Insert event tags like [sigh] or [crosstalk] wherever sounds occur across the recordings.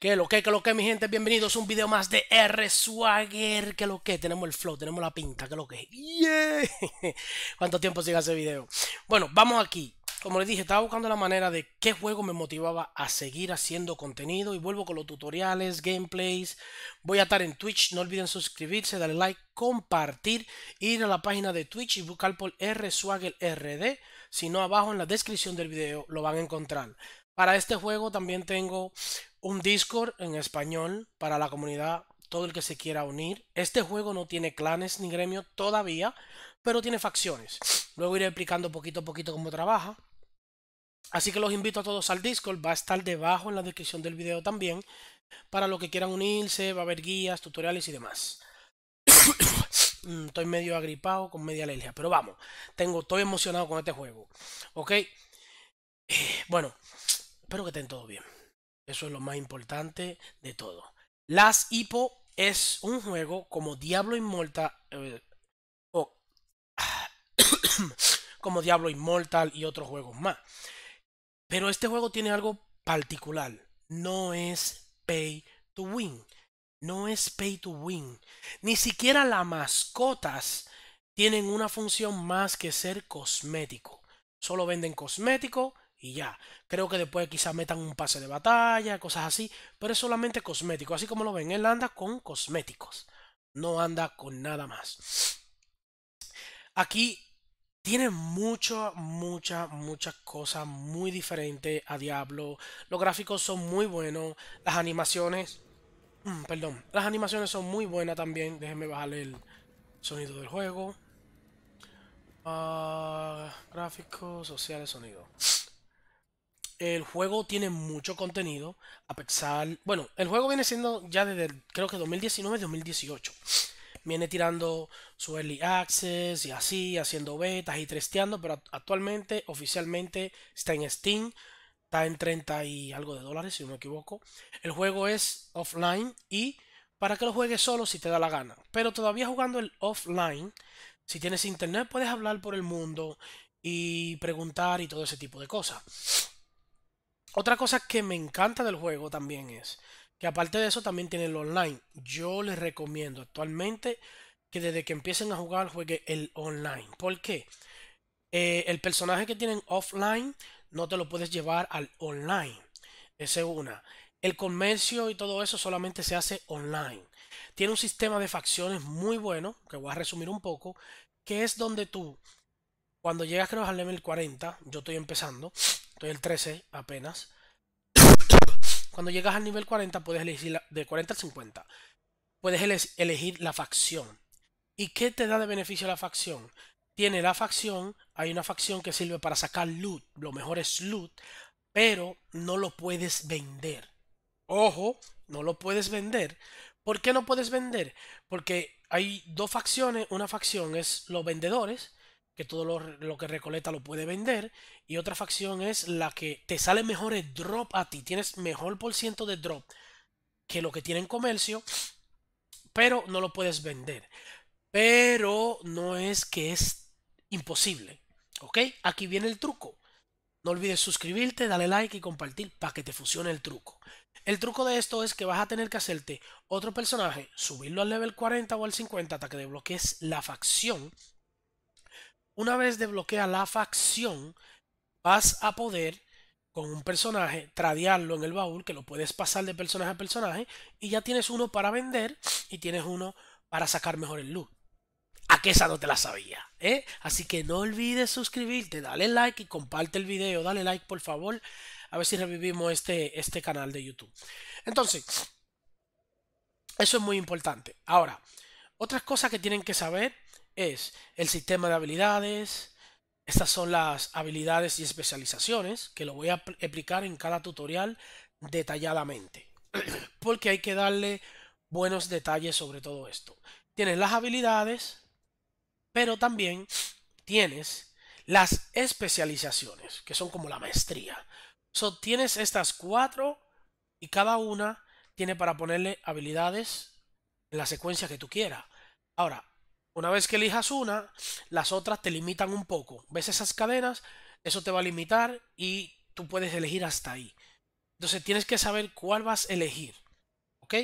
Que lo que, que lo que, mi gente, bienvenidos a un video más de R Swagger. Que lo que, tenemos el flow, tenemos la pinta, que lo que. Yeah. [laughs] ¿Cuánto tiempo sigue ese video? Bueno, vamos aquí. Como les dije, estaba buscando la manera de qué juego me motivaba a seguir haciendo contenido. Y vuelvo con los tutoriales, gameplays. Voy a estar en Twitch. No olviden suscribirse, darle like, compartir, ir a la página de Twitch y buscar por R Swagger RD. Si no, abajo en la descripción del video lo van a encontrar. Para este juego también tengo un Discord en español para la comunidad, todo el que se quiera unir. Este juego no tiene clanes ni gremio todavía, pero tiene facciones. Luego iré explicando poquito a poquito cómo trabaja. Así que los invito a todos al Discord, va a estar debajo en la descripción del video también, para los que quieran unirse, va a haber guías, tutoriales y demás. [coughs] Mm, estoy medio agripado con media alergia, pero vamos, tengo, estoy emocionado con este juego. ¿Ok? Eh, bueno, Espero que estén todos bien. Eso es lo más importante de todo. Las Hippo es un juego como Diablo Immortal. Eh, [coughs] como Diablo Immortal y otros juegos más. Pero este juego tiene algo particular. No es pay to win. No es pay to win. Ni siquiera las mascotas tienen una función más que ser cosmético. Solo venden cosmético y ya. Creo que después quizás metan un pase de batalla, cosas así, pero es solamente cosmético. Así como lo ven, él anda con cosméticos, no anda con nada más. Aquí tiene muchas, mucha muchas cosas muy diferentes a Diablo. Los gráficos son muy buenos, las animaciones... Mm, perdón, las animaciones son muy buenas también. Déjenme bajarle el sonido del juego. Ah, gráficos, sociales, sonido el juego tiene mucho contenido, a pesar... Bueno, el juego viene siendo ya desde, creo que 2019-2018. Viene tirando su early access y así, haciendo betas y testeando, pero actualmente oficialmente está en Steam, está en 30 y algo de dólares, si no me equivoco. El juego es offline y para que lo juegues solo si te da la gana. Pero todavía jugando el offline, si tienes internet puedes hablar por el mundo y preguntar y todo ese tipo de cosas. Otra cosa que me encanta del juego también es que aparte de eso también tiene el online. Yo les recomiendo actualmente que desde que empiecen a jugar juegue el online. ¿Por qué? Eh, el personaje que tienen offline no te lo puedes llevar al online. Esa es una. El comercio y todo eso solamente se hace online. Tiene un sistema de facciones muy bueno, que voy a resumir un poco, que es donde tú, cuando llegas creo al level 40, yo estoy empezando, Estoy el 13 apenas. Cuando llegas al nivel 40 puedes elegir de 40 al 50. Puedes elegir la facción. ¿Y qué te da de beneficio la facción? Tiene la facción, hay una facción que sirve para sacar loot, lo mejor es loot, pero no lo puedes vender. Ojo, no lo puedes vender. ¿Por qué no puedes vender? Porque hay dos facciones, una facción es los vendedores que todo lo, que recoleta lo puede vender. Y otra facción es la que te sale el drop a ti. Tienes mejor por ciento de drop que lo que tiene en comercio, pero no lo puedes vender. Pero no es que es imposible. ¿Ok? Aquí viene el truco. No olvides suscribirte, darle like y compartir para que te fusione el truco. El truco de esto es que vas a tener que hacerte otro personaje, subirlo al level 40 o al 50 hasta que desbloquees la facción una vez desbloquea la facción, vas a poder con un personaje, tradearlo en el baúl, que lo puedes pasar de personaje a personaje, y ya tienes uno para vender y tienes uno para sacar mejor el loot. ¿A que esa no te la sabía? ¿eh? Así que no olvides suscribirte, dale like y comparte el video, dale like por favor, a ver si revivimos este, este canal de YouTube. Entonces, eso es muy importante. Ahora, otras cosas que tienen que saber es el sistema de habilidades. Estas son las habilidades y especializaciones que lo voy a explicar en cada tutorial detalladamente. [clears throat] Porque hay que darle buenos detalles sobre todo esto. Tienes las habilidades, pero también tienes las especializaciones, que son como la maestría. So, tienes estas cuatro y cada una tiene para ponerle habilidades en la secuencia que tú quieras. Ahora, una vez que elijas una, las otras te limitan un poco. ¿Ves esas cadenas? Eso te va a limitar y tú puedes elegir hasta ahí. Entonces tienes que saber cuál vas a elegir. ¿Ok?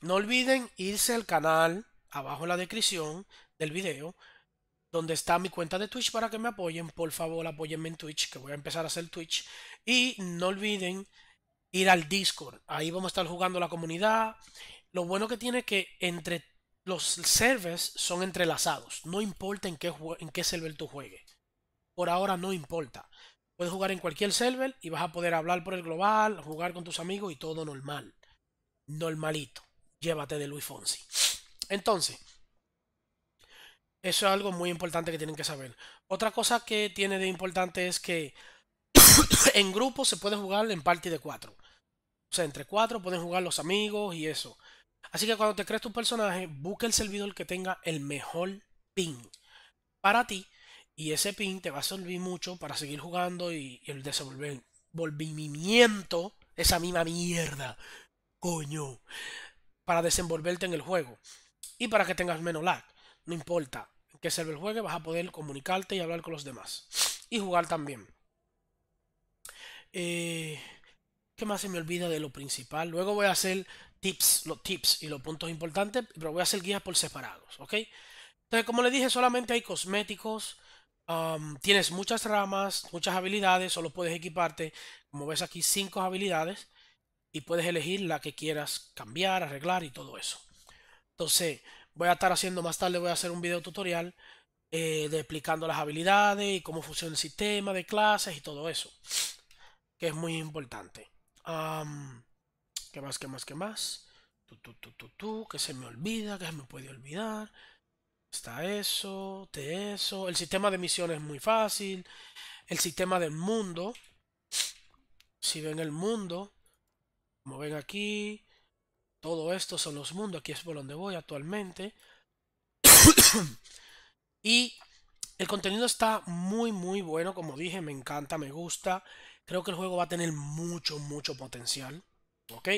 No olviden irse al canal abajo en la descripción del video donde está mi cuenta de Twitch para que me apoyen. Por favor, apóyenme en Twitch, que voy a empezar a hacer Twitch. Y no olviden ir al Discord. Ahí vamos a estar jugando la comunidad. Lo bueno que tiene que entre los servers son entrelazados. No importa en qué, server tú juegues. Por ahora no importa. Puedes jugar en cualquier server y vas a poder hablar por el global, jugar con tus amigos y todo normal. Normalito. Llévate de Luis Fonsi. Entonces, eso es algo muy importante que tienen que saber. Otra cosa que tiene de importante es que [coughs] en grupo se puede jugar en party de cuatro. O sea, entre cuatro pueden jugar los amigos y eso. Así que cuando te crees tu personaje, busca el servidor que tenga el mejor ping para ti y ese ping te va a servir mucho para seguir jugando y, el desenvolvimiento, esa misma mierda, coño, para desenvolverte en el juego y para que tengas menos lag. No importa en qué server juegue, vas a poder comunicarte y hablar con los demás y jugar también. Eh, ¿Qué más se me olvida de lo principal? Luego voy a hacer tips, los tips y los puntos importantes, pero voy a hacer guías por separados, ¿ok? Entonces, como le dije, solamente hay cosméticos, um, tienes muchas ramas, muchas habilidades, solo puedes equiparte, como ves aquí, cinco habilidades y puedes elegir la que quieras cambiar, arreglar y todo eso. Entonces, voy a estar haciendo más tarde, voy a hacer un video tutorial eh, de explicando las habilidades y cómo funciona el sistema de clases y todo eso, que es muy importante. Um, ¿Qué más, qué más, qué más? Tú, tú, que se me olvida, que se me puede olvidar. Está eso, te eso. El sistema de misiones es muy fácil. El sistema del mundo. Si ven el mundo, como ven aquí, todo esto son los mundos. Aquí es por donde voy actualmente. [coughs] y el contenido está muy, muy bueno. Como dije, me encanta, me gusta. Creo que el juego va a tener mucho, mucho potencial. ¿Ok?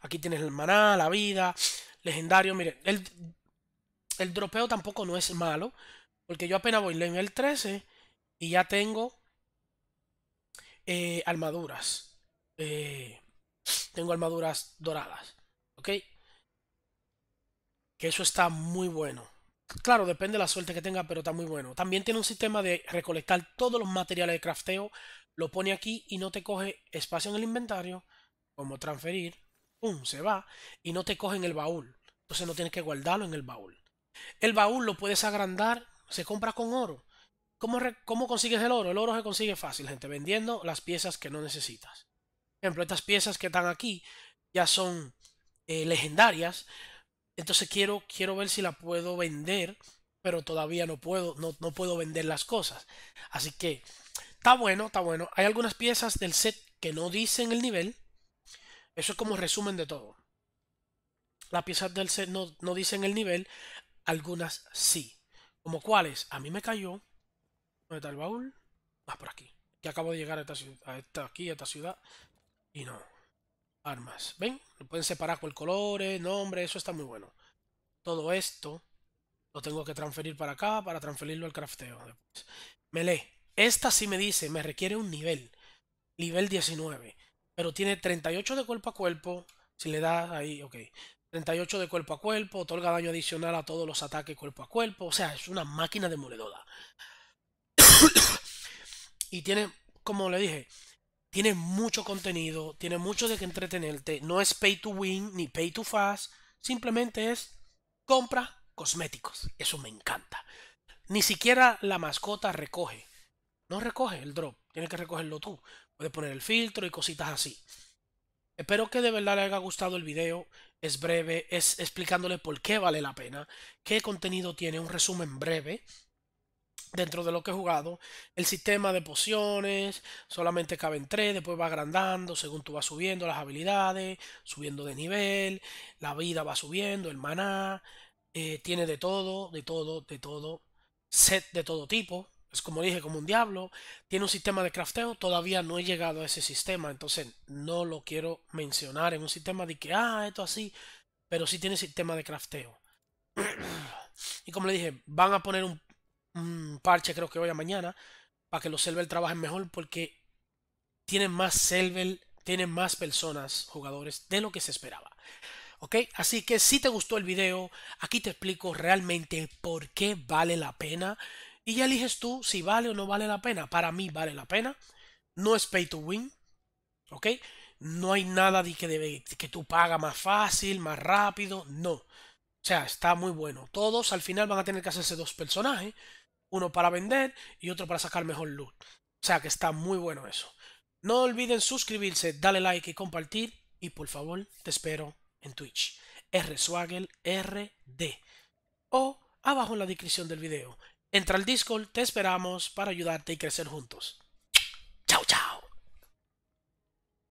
Aquí tienes el maná, la vida, legendario. Miren, el, dropeo tampoco no es malo. Porque yo apenas voy el 13 y ya tengo eh, armaduras. Eh, tengo armaduras doradas. ¿Ok? Que eso está muy bueno. Claro, depende de la suerte que tenga, pero está muy bueno. También tiene un sistema de recolectar todos los materiales de crafteo. Lo pone aquí y no te coge espacio en el inventario como transferir, ¡pum! se va y no te cogen el baúl. Entonces no tienes que guardarlo en el baúl. El baúl lo puedes agrandar, se compra con oro. ¿Cómo, consigues el oro? El oro se consigue fácil, gente, vendiendo las piezas que no necesitas. Por ejemplo, estas piezas que están aquí ya son eh, legendarias. Entonces quiero, quiero ver si la puedo vender, pero todavía no puedo, no, no puedo vender las cosas. Así que está bueno, está bueno. Hay algunas piezas del set que no dicen el nivel, eso es como resumen de todo. Las piezas del set no, no dicen el nivel, algunas sí. Como cuáles, a mí me cayó. ¿Dónde está el baúl? Ah, por aquí. Que acabo de llegar a esta, a esta aquí, a esta ciudad. Y no. Armas. ¿Ven? Lo pueden separar por colores, nombre, eso está muy bueno. Todo esto lo tengo que transferir para acá para transferirlo al crafteo. Me lee. Esta sí me dice, me requiere un nivel. Nivel 19. Pero tiene 38 de cuerpo a cuerpo. Si le das ahí, ok. 38 de cuerpo a cuerpo, otorga daño adicional a todos los ataques cuerpo a cuerpo. O sea, es una máquina de demoledora. y tiene, como le dije, tiene mucho contenido, tiene mucho de que entretenerte. No es pay to win ni pay to fast. Simplemente es compra cosméticos. Eso me encanta. Ni siquiera la mascota recoge. No recoge el drop. Tienes que recogerlo tú. Puedes poner el filtro y cositas así. Espero que de verdad les haya gustado el video. Es breve, es explicándole por qué vale la pena, qué contenido tiene, un resumen breve dentro de lo que he jugado. El sistema de pociones, solamente en tres, después va agrandando según tú vas subiendo las habilidades, subiendo de nivel, la vida va subiendo, el maná, eh, tiene de todo, de todo, de todo, set de todo tipo, como dije, como un diablo. Tiene un sistema de crafteo, todavía no he llegado a ese sistema, entonces no lo quiero mencionar en un sistema de que, ah, esto así, pero sí tiene sistema de crafteo. [clears throat] y como le dije, van a poner un, parche, creo que hoy a mañana, para que los server trabajen mejor, porque tienen más server, tienen más personas, jugadores, de lo que se esperaba. ¿Ok? Así que si te gustó el video, aquí te explico realmente por qué vale la pena y ya eliges tú si vale o no vale la pena. Para mí vale la pena. No es pay to win. ¿Ok? No hay nada de que, que tú pagas más fácil, más rápido. No. O sea, está muy bueno. Todos al final van a tener que hacerse dos personajes. Uno para vender y otro para sacar mejor loot. O sea que está muy bueno eso. No olviden suscribirse, darle like y compartir. Y por favor, te espero en Twitch. R RD. O abajo en la descripción del video. Entra al Discord, te esperamos para ayudarte y crecer juntos.